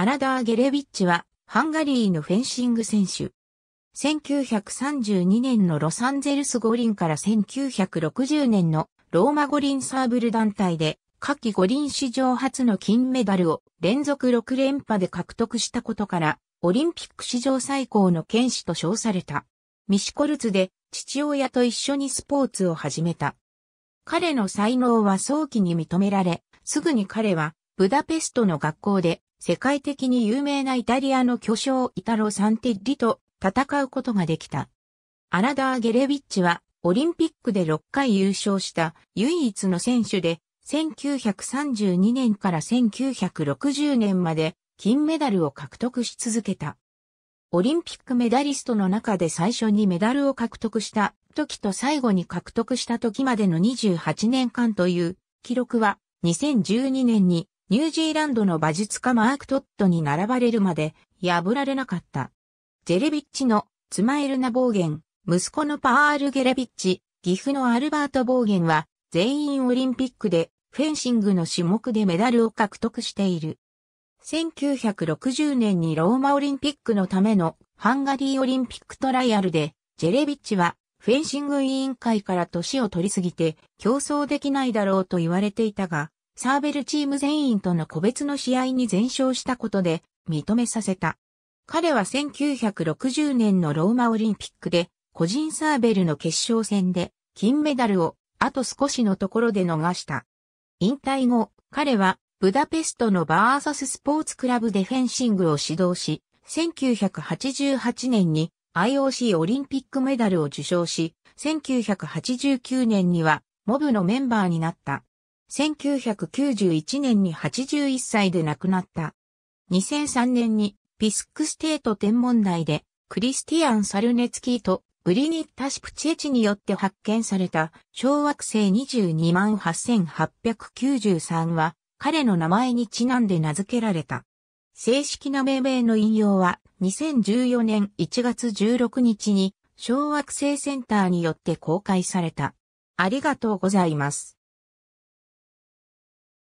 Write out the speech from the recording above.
アラダー・ゲレビッチは、ハンガリーのフェンシング選手。1932年のロサンゼルス五輪から1960年のローマ五輪サーブル団体で、夏季五輪史上初の金メダルを連続6連覇で獲得したことから、オリンピック史上最高の剣士と称された。ミシコルツで父親と一緒にスポーツを始めた。彼の才能は早期に認められ、すぐに彼はブダペストの学校で世界的に有名なイタリアの巨匠イタロ・サンテッリと戦うことができた。アラダー・ゲレビッチはオリンピックで6回優勝した唯一の選手で1932年から1960年まで金メダルを獲得し続けた。オリンピックメダリストの中で最初にメダルを獲得した時と最後に獲得した時までの28年間という記録は2012年にニュージーランドの馬術家マーク・トットに並ばれるまで破られなかった。ジェレビッチのツマエルナ・暴言、息子のパール・ゲレビッチ、岐阜のアルバート・暴言は全員オリンピックでフェンシングの種目でメダルを獲得している。1960年にローマオリンピックのためのハンガリーオリンピックトライアルで、ジェレビッチはフェンシング委員会から年を取りすぎて競争できないだろうと言われていたが、サーベルチーム全員との個別の試合に全勝したことで認めさせた。彼は1960年のローマオリンピックで個人サーベルの決勝戦で金メダルをあと少しのところで逃した。引退後、彼はブダペストのバーサススポーツクラブでフェンシングを指導し、1988年に IOC オリンピックメダルを受賞し、1989年にはモブのメンバーになった。1991年に81歳で亡くなった。2003年にピスクステート天文台でクリスティアン・サルネツキーとブリニッタ・シプチェチによって発見された小惑星228,893は彼の名前にちなんで名付けられた。正式な命名の引用は2014年1月16日に小惑星センターによって公開された。ありがとうございます。